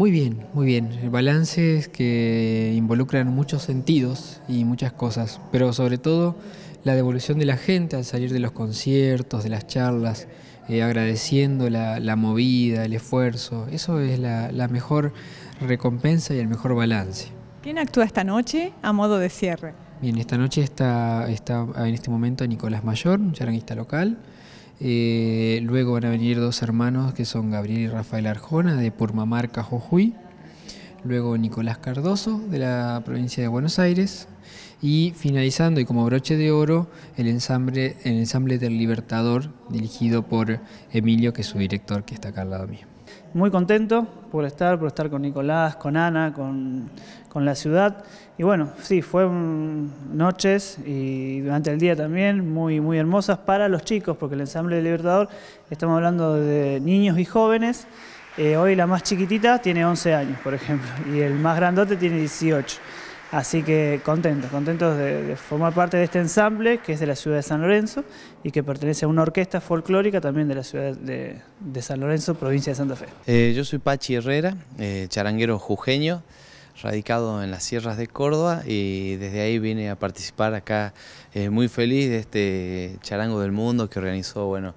Muy bien, muy bien. es que involucran muchos sentidos y muchas cosas, pero sobre todo la devolución de la gente al salir de los conciertos, de las charlas, eh, agradeciendo la, movida, el esfuerzo. Eso es la, mejor recompensa y el mejor balance. ¿Quién actúa esta noche a modo de cierre? Bien, esta noche está, está en este momento Nicolás Mayor, un charanguista local. Eh, luego van a venir dos hermanos que son Gabriel y Rafael Arjona de Purmamarca, Jojuy. Luego Nicolás Cardoso de la provincia de Buenos Aires. Y finalizando y como broche de oro el ensamble, el ensamble del Libertador dirigido por Emilio, que es su director que está acá al lado mío muy contento por estar, por estar con Nicolás, con Ana, con, la ciudad. Y bueno, sí, fue noches y durante el día también muy, muy hermosas para los chicos, porque el ensamble de Libertador, estamos hablando de niños y jóvenes. Eh, hoy la más chiquitita tiene 11 años, por ejemplo, y el más grandote tiene 18. Así que contentos, contentos de, formar parte de este ensamble que es de la ciudad de San Lorenzo y que pertenece a una orquesta folclórica también de la ciudad de, San Lorenzo, provincia de Santa Fe. Eh, yo soy Pachi Herrera, eh, charanguero jujeño, radicado en las sierras de Córdoba y desde ahí vine a participar acá eh, muy feliz de este charango del mundo que organizó, bueno,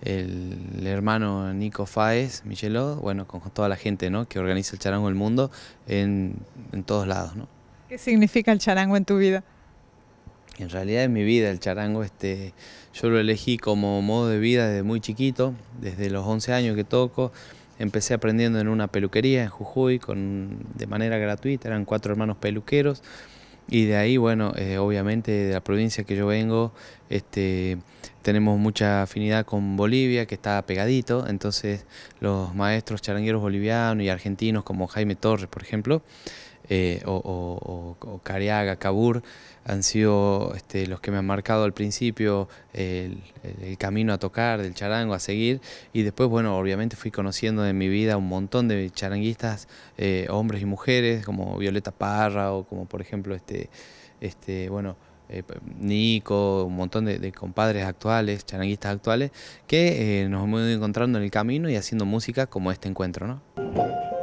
el, hermano Nico Fáez, Micheló, bueno, con, toda la gente que organiza el charango del mundo en, en todos lados. ¿no? ¿Qué significa el charango en tu vida? En realidad en mi vida el charango, este, yo lo elegí como modo de vida desde muy chiquito, desde los 11 años que toco. Empecé aprendiendo en una peluquería en Jujuy con, de manera gratuita, eran cuatro hermanos peluqueros. Y de ahí, bueno, eh, obviamente de la provincia que yo vengo, este, tenemos mucha afinidad con Bolivia, que está pegadito. Entonces los maestros charangueros bolivianos y argentinos como Jaime Torres, por ejemplo, eh, o, o, Cabur, han sido este, los que me han marcado al principio el, camino a tocar, del charango a seguir, y después, bueno, obviamente fui conociendo en mi vida un montón de charanguistas, eh, hombres y mujeres, como Violeta Parra, o como por ejemplo, este, este bueno, eh, Nico, un montón de, compadres actuales, charanguistas actuales, que nos hemos ido encontrando en el camino y haciendo música como este encuentro, ¿no?